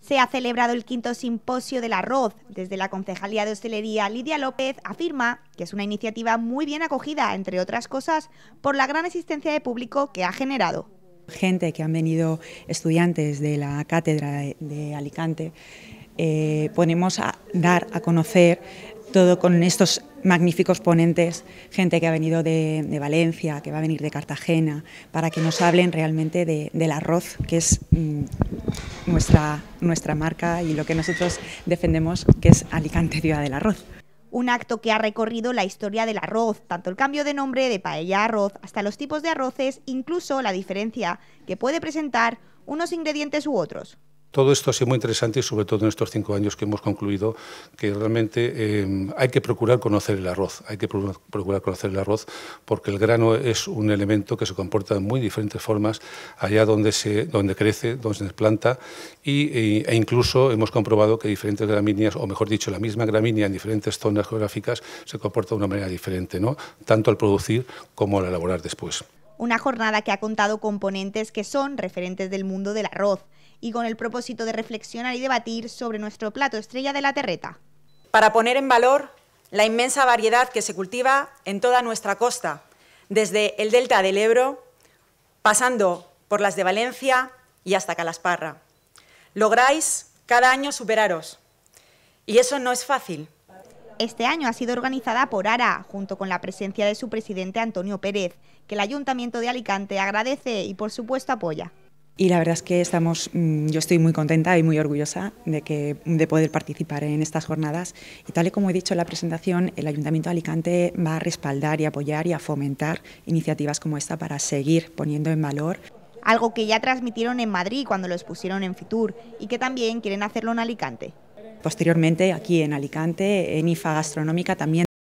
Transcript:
Se ha celebrado el quinto simposio del arroz. Desde la Concejalía de Hostelería, Lidia López afirma que es una iniciativa muy bien acogida, entre otras cosas, por la gran asistencia de público que ha generado. Gente que han venido estudiantes de la cátedra de, Alicante, eh, ponemos a dar a conocer todo con estos magníficos ponentes, gente que ha venido de, Valencia, que va a venir de Cartagena, para que nos hablen realmente del arroz, que es mm, nuestra, marca y lo que nosotros defendemos, que es Alicante Ciudad del Arroz. Un acto que ha recorrido la historia del arroz, tanto el cambio de nombre de paella a arroz, hasta los tipos de arroces, incluso la diferencia que puede presentar unos ingredientes u otros. Todo esto ha sido muy interesante, y sobre todo en estos cinco años que hemos concluido, que realmente eh, hay que procurar conocer el arroz, hay que procurar conocer el arroz, porque el grano es un elemento que se comporta de muy diferentes formas allá donde, se, donde crece, donde se planta, y, e incluso hemos comprobado que diferentes gramíneas, o mejor dicho, la misma gramínea en diferentes zonas geográficas se comporta de una manera diferente, ¿no? tanto al producir como al elaborar después. Una jornada que ha contado con ponentes que son referentes del mundo del arroz y con el propósito de reflexionar y debatir sobre nuestro plato estrella de la terreta. Para poner en valor la inmensa variedad que se cultiva en toda nuestra costa, desde el delta del Ebro, pasando por las de Valencia y hasta Calasparra. Lográis cada año superaros. Y eso no es fácil este año ha sido organizada por ARA, junto con la presencia de su presidente Antonio Pérez, que el Ayuntamiento de Alicante agradece y por supuesto apoya. Y la verdad es que estamos, mm, yo estoy muy contenta y muy orgullosa de, de poder participar en estas jornadas. Y tal y como he dicho en la presentación, el Ayuntamiento de Alicante va a respaldar y apoyar y a fomentar iniciativas como esta para seguir poniendo en valor. Algo que ya transmitieron en Madrid cuando lo expusieron en Fitur y que también quieren hacerlo en Alicante. Posteriormente, aquí en Alicante, en IFA Gastronómica también